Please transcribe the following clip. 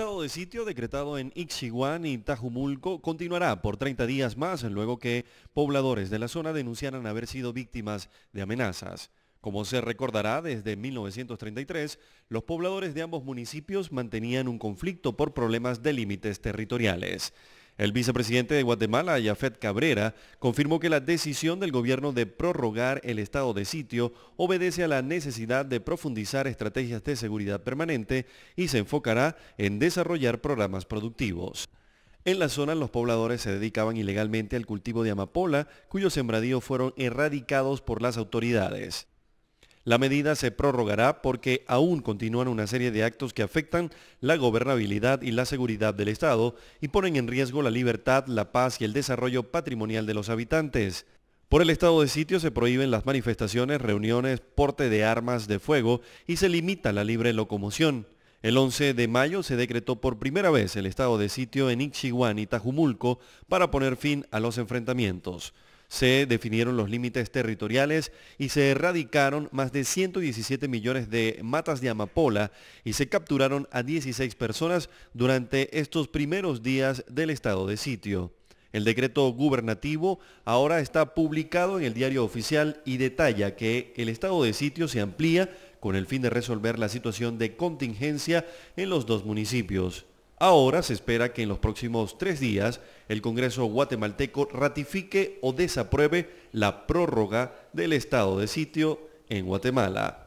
estado de sitio decretado en Ixiguán y Tajumulco continuará por 30 días más luego que pobladores de la zona denunciaran haber sido víctimas de amenazas. Como se recordará, desde 1933, los pobladores de ambos municipios mantenían un conflicto por problemas de límites territoriales. El vicepresidente de Guatemala, Yafet Cabrera, confirmó que la decisión del gobierno de prorrogar el estado de sitio obedece a la necesidad de profundizar estrategias de seguridad permanente y se enfocará en desarrollar programas productivos. En la zona los pobladores se dedicaban ilegalmente al cultivo de amapola, cuyos sembradíos fueron erradicados por las autoridades. La medida se prorrogará porque aún continúan una serie de actos que afectan la gobernabilidad y la seguridad del Estado y ponen en riesgo la libertad, la paz y el desarrollo patrimonial de los habitantes. Por el estado de sitio se prohíben las manifestaciones, reuniones, porte de armas de fuego y se limita la libre locomoción. El 11 de mayo se decretó por primera vez el estado de sitio en Ichiguán y Tajumulco para poner fin a los enfrentamientos se definieron los límites territoriales y se erradicaron más de 117 millones de matas de amapola y se capturaron a 16 personas durante estos primeros días del estado de sitio. El decreto gubernativo ahora está publicado en el diario oficial y detalla que el estado de sitio se amplía con el fin de resolver la situación de contingencia en los dos municipios. Ahora se espera que en los próximos tres días el Congreso guatemalteco ratifique o desapruebe la prórroga del estado de sitio en Guatemala.